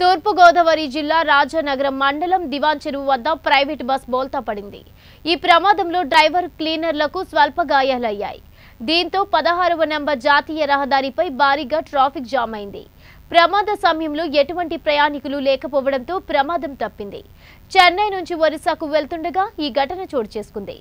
తూర్పుగోదావరి జిల్లా రాజానగరం మండలం దివాన్ చెరువు వద్ద ప్రైవేట్ బస్ బోల్తా పడింది ఈ ప్రమాదంలో డ్రైవర్ క్లీనర్లకు స్వల్ప గాయాలయ్యాయి దీంతో పదహారవ నెంబర్ జాతీయ రహదారిపై భారీగా ట్రాఫిక్ జామ్ అయింది ప్రమాద సమయంలో ఎటువంటి ప్రయాణికులు లేకపోవడంతో ప్రమాదం తప్పింది చెన్నై నుంచి ఒరిస్సాకు వెళ్తుండగా ఈ ఘటన చోటు చేసుకుంది